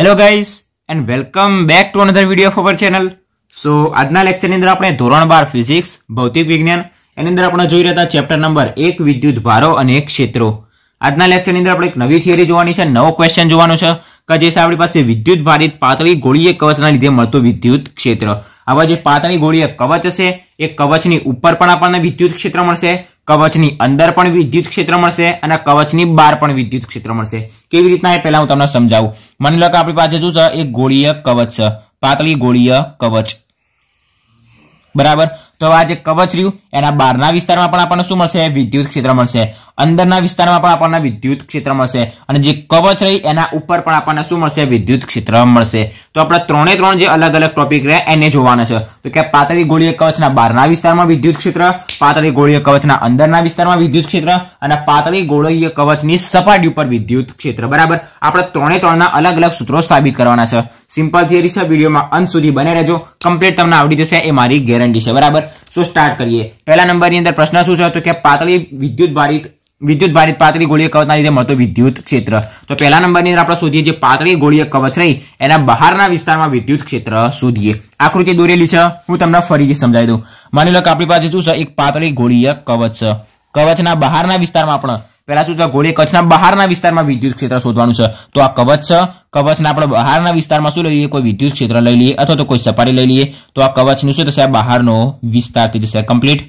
Hello guys and welcome back to another video of channel so આજના લેક્ચરની અંદર આપણે ધોરણ બાર ફિઝિક્સ ભૌતિક વિજ્ઞાન એની અંદર આપણે જોઈ રહ્યા ચેપ્ટર નંબર એક વિદ્યુત ભારો અને એક ક્ષેત્રો આજના લેક્ચરની અંદર આપણે એક નવી થિયરી જોવાની છે નવો ક્વેશ્ચન જોવાનો છે કે જે આપણી પાસે વિદ્યુત ભારિત પાતળી ગોળીએ કવચના લીધે મળતું વિદ્યુત ક્ષેત્ર આવા જે પાતળી ગોળીએ કવચ હશે એ કવચની ઉપર પણ આપણને વિદ્યુત ક્ષેત્ર મળશે કવચની અંદર પણ વિદ્યુત ક્ષેત્ર મળશે અને કવચની બહાર પણ વિદ્યુત ક્ષેત્ર મળશે કેવી રીતના એ પહેલા હું તમને સમજાવું મને લો આપણી પાસે શું છે એક ગોળીય કવચ છે પાતળી ગોળીય કવચ બરાબર તો આ જે કવચ રહ્યું એના બહારના વિસ્તારમાં પણ આપણને શું મળશે વિદ્યુત ક્ષેત્ર મળશે અંદરના વિસ્તારમાં પણ આપણને વિદ્યુત ક્ષેત્ર મળશે અને જે કવચ રહી એના ઉપર પણ આપણને શું મળશે વિદ્યુત ક્ષેત્ર મળશે તો આપણે ત્રણે ત્રણ જે અલગ અલગ ટોપિક રહે એને જોવાના છે તો કે પાતળી ગોળીય કવચના બહારના વિસ્તારમાં વિદ્યુત ક્ષેત્ર પાતળી ગોળીય કવચના અંદરના વિસ્તારમાં વિદ્યુત ક્ષેત્ર અને પાતળી ગોળીય કવચની સપાટી ઉપર વિદ્યુત ક્ષેત્ર બરાબર આપણે ત્રણે ત્રણના અલગ અલગ સૂત્રો સાબિત કરવાના છે સિમ્પલ થિયરી છે વિડીયોમાં અંત સુધી બને રહેજો કમ્પ્લીટ તમને આવડી જશે એ મારી ગેરંટી છે બરાબર સો સ્ટાર્ટ કરીએ પહેલા નંબરની અંદર પ્રશ્ન શું છે કે પાતળી વિદ્યુત ભારિત વિદ્યુત ભારિત પાતળી ગોળીય કવચના લીધે મળતું વિદ્યુત ક્ષેત્ર તો પહેલા નંબરની અંદર આપણે શોધીએ જે પાતળી ગોળીય કવચ રહી એના બહારના વિસ્તારમાં વિદ્યુત ક્ષેત્ર શોધીએ આકૃતિ દોરેલી છે હું તમને ફરીથી સમજાવી દઉં માની લો કે આપણી પાસે શું છે એક પાતળી ગોળીય કવચ છે કવચના બહારના વિસ્તારમાં આપણે પહેલા શું સૂત્ર ગોળીએ કચ્છના બહારના વિસ્તારમાં વિદ્યુત ક્ષેત્ર શોધવાનું છે તો આ કવચ છે કવચના આપણે બહારના વિસ્તારમાં શું લઈ લઈએ કોઈ વિદ્યુત ક્ષેત્ર લઈ લઈએ અથવા તો કોઈ સપાટી લઈ લઈએ તો આ કવચનું શું થશે બહારનો વિસ્તાર થઈ જશે કમ્પ્લીટ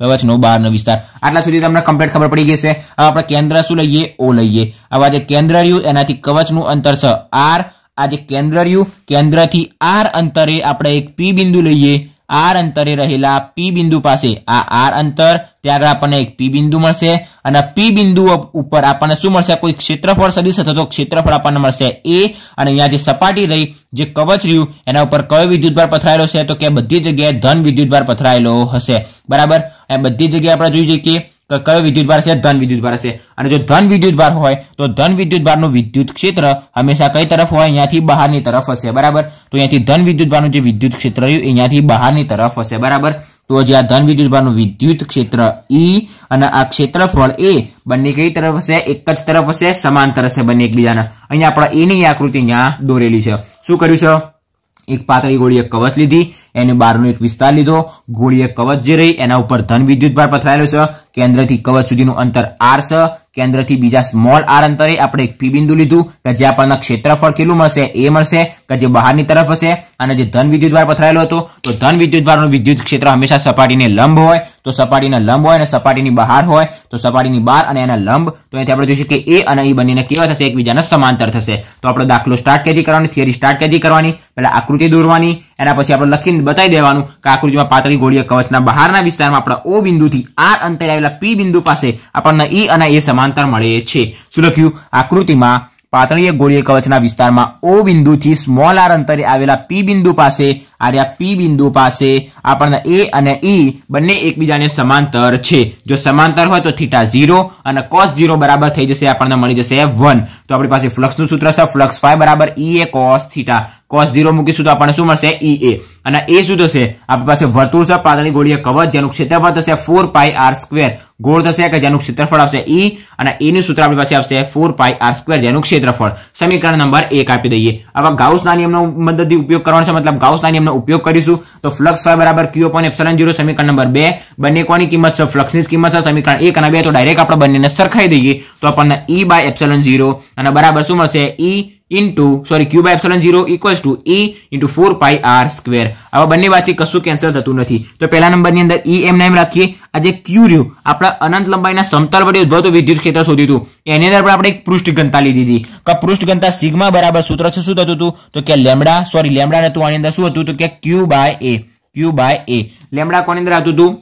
કવચનો બહારનો વિસ્તાર આટલા સુધી તમને કમ્પ્લીટ ખબર પડી ગઈ છે હવે આપણે કેન્દ્ર શું લઈએ ઓ લઈએ હવે જે કેન્દ્ર રહ્યું એનાથી કવચનું અંતર છે આર આ જે કેન્દ્ર રહ્યું કેન્દ્રથી આર અંતરે આપણે એક પી બિંદુ લઈએ આર અંતરે રહેલા પી બિંદુ પાસે આ આર અંતર ત્યાં આપણને એક પી બિંદુ મળશે અને પી બિંદુ ઉપર આપણને શું મળશે કોઈ ક્ષેત્રફળ સદીશ હતો તો ક્ષેત્રફળ આપણને મળશે એ અને અહીંયા જે સપાટી રહી જે કવચ રહ્યું એના ઉપર કયો વિદ્યુતભાર પથરાયેલો છે તો કે બધી જગ્યાએ ધન વિદ્યુતભાર પથરાયેલો હશે બરાબર એ બધી જગ્યાએ આપણે જોઈ જઈએ કયો વિદ્યુતભાર છે ધન વિદ્યુતભાર છે અને જો ધન વિદ્યુતભાર હોય તો ધન વિદ્યુતભારનું વિદ્યુત ક્ષેત્ર હંમેશા કઈ તરફ હોય અહીંયાથી બહારની તરફ હશે બરાબર તો અહીંયાથી ધન વિદ્યુતભારનું જે વિદ્યુત ક્ષેત્ર રહ્યું અહીંયાથી બહારની તરફ હશે બરાબર તો જે આ ધન વિદ્યુતભારનું વિદ્યુત ક્ષેત્ર ઈ e અને આ ક્ષેત્રફળ એ બંને કઈ તરફ હશે એક જ તરફ હશે સમાંતર હશે બંને એકબીજાના અહીંયા આપણા એની e આકૃતિ અહીંયા દોરેલી છે શું કર્યું છે એક પાતળી ગોળી એક કવચ લીધી એને બારનો એક વિસ્તાર લીધો ગોળીએ કવચ જે રહી એના ઉપર ધન વિદ્યુત ભાર પથરાયેલો છે કેન્દ્રથી કવચ સુધીનું અંતર આર છે કેન્દ્રથી બીજા સ્મોલ આર અંતરે આપણે એક પી બિંદુ લીધું કે જે આપણને ક્ષેત્રફળ કેટલું મળશે એ મળશે કે જે બહારની તરફ હશે અને જે ધન વિદ્યુત ભાર પથરાયેલો હતો તો ધન વિદ્યુત ભારનું વિદ્યુત ક્ષેત્ર હંમેશા સપાટીને લંબ હોય તો સપાટીના લંબ હોય અને સપાટીની બહાર હોય તો સપાટીની બહાર અને એના લંબ તો અહીંથી આપણે જોઈશું કે એ અને એ બંનેને કેવા થશે એકબીજાના સમાંતર થશે તો આપણે દાખલો સ્ટાર્ટ ક્યાંથી કરવાની થિયરી સ્ટાર્ટ ક્યાંથી કરવાની પહેલા આકૃતિ દોરવાની એના પછી આપણે લખીને બતાવી દેવાનું કે આકૃતિમાં પાતળી ગોળીય કવચના બહારના વિસ્તારમાં આપણા ઓ બિંદુથી આર અંતરે આવેલા પી બિંદુ પાસે આપણને ઈ અને એ સમાંતર મળે છે શું લખ્યું આકૃતિમાં પાતળીય ગોળીય કવચના વિસ્તારમાં ઓ બિંદુથી સ્મોલ આર અંતરે આવેલા પી બિંદુ પાસે આર્યા પી બિંદુ પાસે આપણને એ અને ઈ બંને એકબીજાને સમાંતર છે જો સમાંતર હોય તો થીટા ઝીરો અને કોસ ઝીરો બરાબર થઈ જશે આપણને મળી જશે વન તો આપણી પાસે ફ્લક્સનું સૂત્ર છે ફ્લક્સ ફાઈવ બરાબર E A cos theta cos zero મૂકીશું તો આપણને શું મળશે ઈ e એ અને એ શું થશે આપણી પાસે વર્તુળ છે પાતળી ગોળીય કવચ જેનું ક્ષેત્રફળ થશે ફોર પાય આર સ્ક્વેર ગોળ થશે કે જેનું ક્ષેત્રફળ આવશે ઈ e. અને એનું e સૂત્ર આપણી પાસે આવશે ફોર પાય આર સ્કવેર જેનું ક્ષેત્રફળ સમીકરણ નંબર એક આપી દઈએ આવા ગાઉસના નિયમનો મદદથી ઉપયોગ કરવાનો છે મતલબ ગાઉસના નિયમનો ઉપયોગ કરીશું તો ફ્લક્સ વાય બરાબર ક્યુ અપોન એપ્સલન જીરો સમીકરણ નંબર બે બંને કોની કિંમત છે ફ્લક્સની કિંમત છે સમીકરણ એક અને બે તો ડાયરેક્ટ આપણે બંનેને સરખાઈ દઈએ તો આપણને ઈ બાય એપ્સલન જીરો અને બરાબર શું મળશે E into sorry q by epsilon zero equals to E into four pi r square આવા બંને વાંચી કશું કેન્સલ થતું નથી તો પહેલા નંબરની અંદર ઈ એમ નામ રાખીએ આ જે ક્યુ રહ્યું આપણા અનંત લંબાઈના સમતલ વડે ઉદ્ભવતું વિદ્યુત ક્ષેત્ર શોધ્યું હતું એની અંદર પણ આપણે એક પૃષ્ઠ ઘનતા લીધી હતી કે પૃષ્ઠ ઘનતા સિગ્મા બરાબર સૂત્ર છે શું થતું હતું તો કે લેમડા સોરી લેમડા નતું આની અંદર શું હતું તો કે q by A q by A lambda કોની અંદર આવતું હતું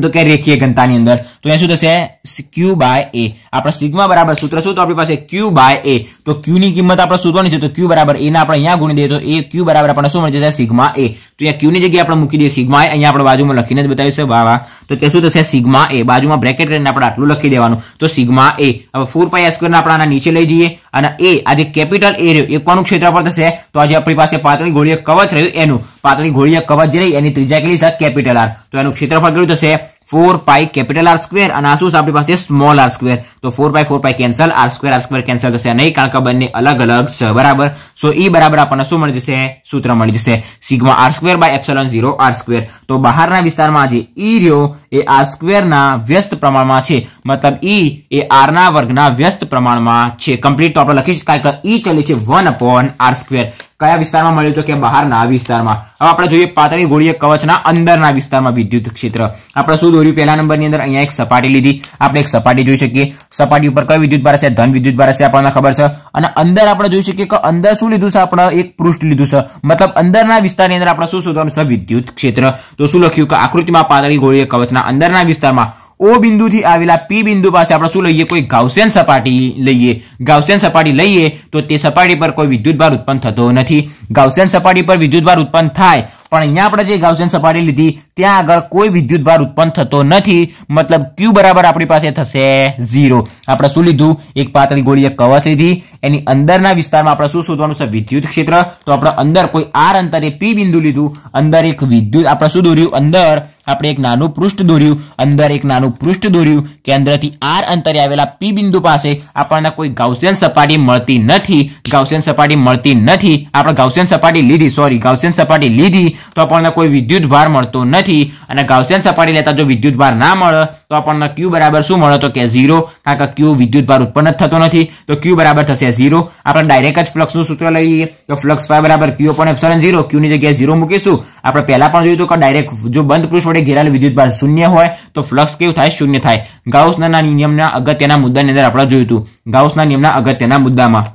તો કે રેખીય ઘનતાની અંદર તો અહીંયા શું થશે ક્યુ બાય એ આપણા સિગ્મા બરાબર સૂત્ર શું તો આપણી પાસે ક્યુ બાય એ તો ક્યુ ની કિંમત આપણે શોધવાની છે તો ક્યુ બરાબર એના આપણે અહીંયા ગુણી દઈએ તો એ ક્યુ બરાબર આપણને શું મળી જશે સિગ્મા એ તો અહીંયા ક્યુની જગ્યાએ આપણે મૂકી દઈએ સિગ્મા એ અહીંયા આપણે બાજુમાં લખીને જ બતાવ્યું છે વાહ વાહ તો તે શું થશે સિગ્મા એ બાજુમાં બ્રેકેટ કરીને આપણે આટલું લખી દેવાનું તો સિગ્મા એ હવે ફોર પાઈ સ્ક્વેરના આપણે આના નીચે લઈ જઈએ અને એ આજે કેપિટલ એ રહ્યું એકવાનું ક્ષેત્રફળ થશે તો આજે આપણી પાસે પાતળી ગોળીય કવચ રહ્યું એનું પાતળી ઘોળીય કવચ જે રહી એની ત્રીજા કેટલી છે કેપિટલ આર તો એનું ક્ષેત્રફળ કેટલું થશે four pi capital r square અને આ શું છે આપણી પાસે સ્મોલ આર સ્ક્વેર તો four pi four pi cancel r square r square cancel થશે નહીં કારણ કે બંને અલગ અલગ છે બરાબર સો ઈ બરાબર આપણને શું મળી જશે સૂત્ર મળી જશે sigma r square by epsilon zero r square તો બહારના વિસ્તારમાં જે ઈ રહ્યો એ આ સ્ક્વેરના વ્યસ્ત પ્રમાણમાં છે મતલબ ઈ એ આરના વર્ગના વ્યસ્ત પ્રમાણમાં છે કમ્પ્લીટ આપણે લખી શકાય કે ઈ ચલે છે વન અપોન આર સ્ક્વેર કયા વિસ્તારમાં મળ્યું તો કે બહારના વિસ્તારમાં હવે આપણે જોઈએ પાતળી ગોળીય કવચના અંદરના વિસ્તારમાં વિદ્યુત ક્ષેત્ર આપણે શું દોર્યું પહેલા નંબરની અંદર અહીંયા એક સપાટી લીધી આપણે એક સપાટી જોઈ શકીએ સપાટી ઉપર કઈ વિદ્યુત ભાર છે ધન વિદ્યુત ભાર છે આપણને ખબર છે અને અંદર આપણે જોઈ શકીએ કે અંદર શું લીધું છે આપણે એક પૃષ્ઠ લીધું છે મતલબ અંદરના વિસ્તારની અંદર આપણે શું શોધવાનું છે વિદ્યુત ક્ષેત્ર તો શું લખ્યું કે આકૃતિમાં પાતળી ગોળીય કવચના અંદરના વિસ્તારમાં ઓ બિંદુથી આવેલા પી બિંદુ પાસે આપણે શું લઈએ કોઈ ગાઉસેન સપાટી લઈએ ગાઉસેન સપાટી લઈએ તો તે સપાટી પર કોઈ વિદ્યુતભાર ઉત્પન્ન થતો નથી ગાઉસિયન સપાટી પર વિદ્યુતભાર ઉત્પન્ન થાય પણ અહીંયા આપણે જે ગાઉસિયન સપાટી લીધી ત્યાં આગળ કોઈ વિદ્યુતભાર ઉત્પન્ન થતો નથી મતલબ ક્યુ બરાબર આપણી પાસે થશે ઝીરો આપણે શું લીધું એક પાતળી ગોળી એક કવચ લીધી એની અંદરના વિસ્તારમાં આપણે શું શોધવાનું છે વિદ્યુત ક્ષેત્ર તો આપણે અંદર કોઈ આર અંતરે પી બિંદુ લીધું અંદર એક વિદ્યુત આપણે શું દોર્યું અંદર આપણે એક નાનું પૃષ્ઠ દોર્યું અંદર એક નાનું પૃષ્ઠ દોર્યું કેન્દ્રથી આર અંતરે આવેલા પી બિંદુ પાસે આપણને કોઈ ગાઉસિયન સપાટી મળતી નથી ગાઉસિયન સપાટી મળતી નથી આપણે ગાઉસિયન સપાટી લીધી સોરી ગાઉસિયન સપાટી લીધી તો આપણને કોઈ વિદ્યુત ભાર મળતો નથી અને ગાઉસિયન સપાટી લેતા જો વિદ્યુત ભાર ના મળે તો આપણને ક્યુ બરાબર શું મળે તો કે ઝીરો કારણ કે ક્યુ વિદ્યુત ભાર ઉત્પન્ન થતો નથી તો ક્યુ બરાબર થશે ઝીરો આપણે ડાયરેક્ટ જ ફ્લક્સનું સૂત્ર લઈએ તો ફ્લક્સ ફાઈ બરાબર ક્યુ પણ એપ્સલન ઝીરો ક્યુની જગ્યાએ ઝીરો મૂકીશું આપણે પહેલા પણ જોયું હતું કે ડાયરેક્ટ જો બંધ પૃષ્ઠ વડે ઘેરાયેલ વિદ્યુતભાર શૂન્ય હોય તો ફ્લક્સ કેવું થાય શૂન્ય થાય ગાઉસના નિયમના અગત્યના મુદ્દાની અંદર આપણે જોયું હતું ગાઉસના નિયમના અગત્યના મુદ્દામાં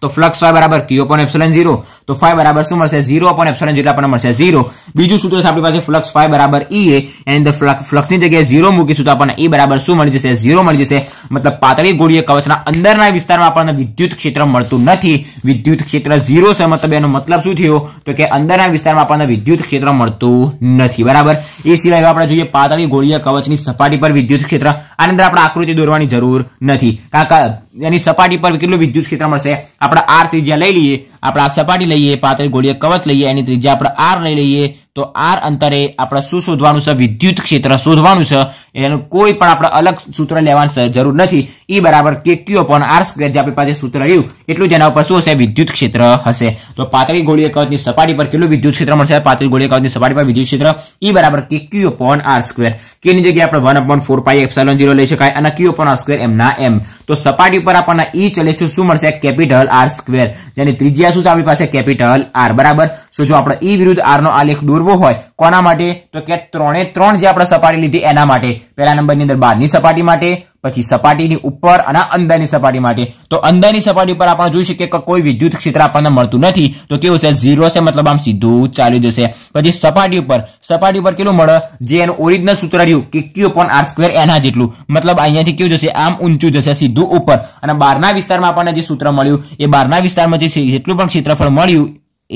તો ફ્લક્સ વાય બરાબર ક્યુ અપોન એપ્સલન ઝીરો તો ફાઈ બરાબર શું મળશે ઝીરો અપોન એપ્સલન જેટલા આપણને મળશે ઝીરો બીજું સૂત્ર છે આપણી પાસે ફ્લક્સ ફાઈ બરાબર ઈ e એ એની અંદર ફ્લક્સની જગ્યાએ ઝીરો મૂકીશું તો આપણને ઈ e બરાબર શું મળી જશે ઝીરો મળી જશે મતલબ પાતળી ગોળીય કવચના અંદરના વિસ્તારમાં આપણને વિદ્યુત ક્ષેત્ર મળતું નથી વિદ્યુત ક્ષેત્ર ઝીરો છે મતલબ એનો મતલબ શું થયો તો કે અંદરના વિસ્તારમાં આપણને વિદ્યુત ક્ષેત્ર મળતું નથી બરાબર એ સિવાય આપણે જોઈએ પાતળી ગોળીય કવચની સપાટી પર વિદ્યુત ક્ષેત્ર આની અંદર આપણે આકૃતિ દોરવાની જરૂર નથી કાકા એની સપાટી પર કેટલું વિદ્યુત ક્ષેત્ર મળશે આપણે આર ત્રિજ્યા લઈ લઈએ આપણે આ સપાટી લઈએ પાતળી ગોળીય કવચ લઈએ એની ત્રિજ્યા આપણે આર લઈ લઈએ તો આર અંતરે આપણે શું શોધવાનું છે વિદ્યુત ક્ષેત્ર શોધવાનું છે એનું કોઈ પણ આપણે અલગ સૂત્ર લેવાની જરૂર નથી ઈ બરાબર કે ક્યુ અપોન આર સ્ક્વેર જે આપણી પાસે સૂત્ર રહ્યું એટલું જેના ઉપર શું હશે વિદ્યુત ક્ષેત્ર હશે તો પાતળી ગોળીય કવચની સપાટી પર કેટલું વિદ્યુત ક્ષેત્ર મળશે પાતળી ગોળીય કવચની સપાટી પર વિદ્યુત ક્ષેત્ર ઈ બરાબર કે ક્યુ અપોન આર સ્ક્વેર કેની જગ્યાએ આપણે one upon four pi epsilon zero લઈ શકાય અને ક્યુ પણ આર સ્ક્વેર એમના એમ તો સપાટી પર આપણને ઈ ચલે શું મળશે કેપિટલ આર સ્ક્વેર જેની ત્રિજ્યા શું છે આપણી પાસે કેપિટલ આર બરાબર સો જો આપણે ઈ e વિરુદ્ધ આર નો આલેખ દોરવો હોય કોના માટે તો કે ત્રણે ત્રણ જે આપણે સપાટી લીધી એના માટે પહેલા નંબરની અંદર બહારની સપાટી માટે પછી સપાટીની ઉપર અને અંદરની સપાટી માટે તો અંદરની સપાટી ઉપર આપણે જોઈ શકીએ કે કોઈ વિદ્યુત ક્ષેત્ર આપણને મળતું નથી તો કેવું છે ઝીરો છે મતલબ આમ સીધું ચાલી જશે પછી સપાટી ઉપર સપાટી ઉપર કેટલું મળે જે એનું ઓરિજિનલ સૂત્ર રહ્યું કે ક્યુ પણ આર સ્ક્વેર એના જેટલું મતલબ અહીંયાથી કેવું જશે આમ ઊંચું જશે સીધું ઉપર અને બહારના વિસ્તારમાં આપણને જે સૂત્ર મળ્યું એ બહારના વિસ્તારમાં જેટલું પણ ક્ષેત્રફળ મળ્યું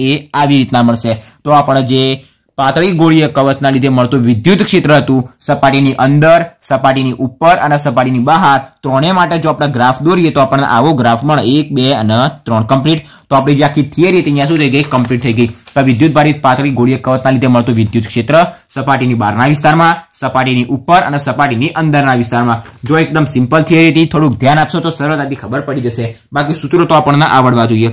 એ આવી રીતના મળશે તો આપણે જે પાતળી ગોળીય કવચના લીધે મળતું વિદ્યુત ક્ષેત્ર હતું સપાટીની અંદર સપાટીની ઉપર અને સપાટીની બહાર ત્રણે માટે જો આપણે ગ્રાફ દોરીએ તો આપણને આવો ગ્રાફ મળે એક બે અને ત્રણ કમ્પ્લીટ તો આપણી જે આખી થિયરી હતી અહીંયા શું થઈ ગઈ કમ્પ્લીટ થઈ ગઈ તો વિદ્યુત ભારિત પાતળી ગોળીય કવચના લીધે મળતું વિદ્યુત ક્ષેત્ર સપાટીની બહારના વિસ્તારમાં સપાટીની ઉપર અને સપાટીની અંદરના વિસ્તારમાં જો એકદમ સિમ્પલ થિયરી હતી થોડુંક ધ્યાન આપશો તો સરળતાથી ખબર પડી જશે બાકી સૂત્રો તો આપણને આવડવા જોઈએ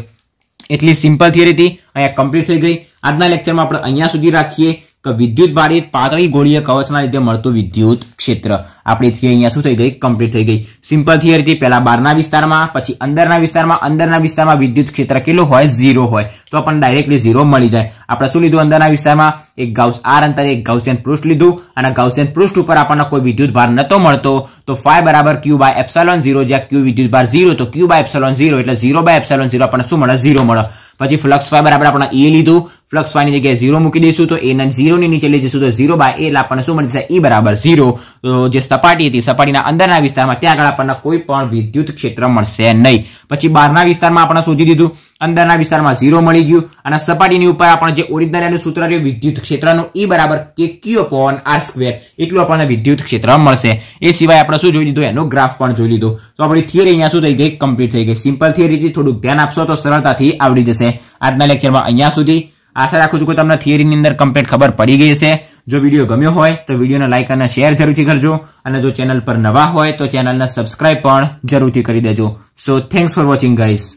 એટલી સિમ્પલ થિયરી હતી અહીંયા કમ્પ્લીટ થઈ ગઈ આજના લેક્ચરમાં આપણે અહીંયા સુધી રાખીએ કે વિદ્યુત ભારિત પાતળી ગોળીય કવચના લીધે મળતું વિદ્યુત ક્ષેત્ર આપણી થિયરી અહીંયા શું થઈ ગઈ કમ્પ્લીટ થઈ ગઈ સિમ્પલ થિયરીથી પહેલા બહારના વિસ્તારમાં પછી અંદરના વિસ્તારમાં અંદરના વિસ્તારમાં વિદ્યુત ક્ષેત્ર કેટલું હોય ઝીરો હોય તો આપણને ડાયરેક્ટલી ઝીરો મળી જાય આપણે શું લીધું અંદરના વિસ્તારમાં એક ગાઉસ આર અંતરે એક ગાઉસેન પૃષ્ઠ લીધું અને ગાઉસેન પૃષ્ઠ ઉપર આપણને કોઈ વિદ્યુત ભાર નતો મળતો તો ફાઈ બરાબર ક્યુ બાય એપ્સલોન ઝીરો જ્યાં ક્યુ વિદ્યુત ભાર ઝીરો તો ક્યુ બાય એપ્સલોન ઝીરો એટલે ઝીરો બાય એપ્સલોન ઝીરો આપણને શું મળે ઝીરો મળે પછી ફ્લક્સ ફાઈ આપણે આપણે એ લીધું ફ્લક્સ વાયની જગ્યાએ ઝીરો મૂકી દઈશું તો એના ઝીરોની નીચે લઈ જઈશું તો ઝીરો બાય એલ આપણને શું મળી જશે ઈ e બરાબર ઝીરો જે સપાટી હતી સપાટીના અંદરના વિસ્તારમાં ત્યાં આગળ આપણને કોઈ પણ વિદ્યુત ક્ષેત્ર મળશે નહીં પછી બહારના વિસ્તારમાં આપણે શોધી દીધું અંદરના વિસ્તારમાં ઝીરો મળી ગયું અને સપાટીની ઉપર આપણે જે ઓરિજિનલ સૂત્ર રહ્યું વિદ્યુત ક્ષેત્રનું ઈ e બરાબર કે ક્યુ અપોન આર સ્ક્વેર એટલું આપણને વિદ્યુત ક્ષેત્ર મળશે એ સિવાય આપણે શું જોઈ લીધું એનો ગ્રાફ પણ જોઈ લીધો તો આપણી થિયરી અહીંયા શું થઈ ગઈ કમ્પ્લીટ થઈ ગઈ સિમ્પલ થિયરીથી થોડું ધ્યાન આપશો તો સરળતાથી આવડી જશે આજના લેક્ચરમાં અહીંયા સુધી આશા રાખું છું કે તમને થિયરીની અંદર કમ્પ્લીટ ખબર પડી ગઈ છે જો વિડીયો ગમ્યો હોય તો વિડીયોને લાઇક અને શેર જરૂરથી કરજો અને જો ચેનલ પર નવા હોય તો ચેનલને સબસ્ક્રાઇબ પણ જરૂરથી કરી દેજો so thanks for watching guys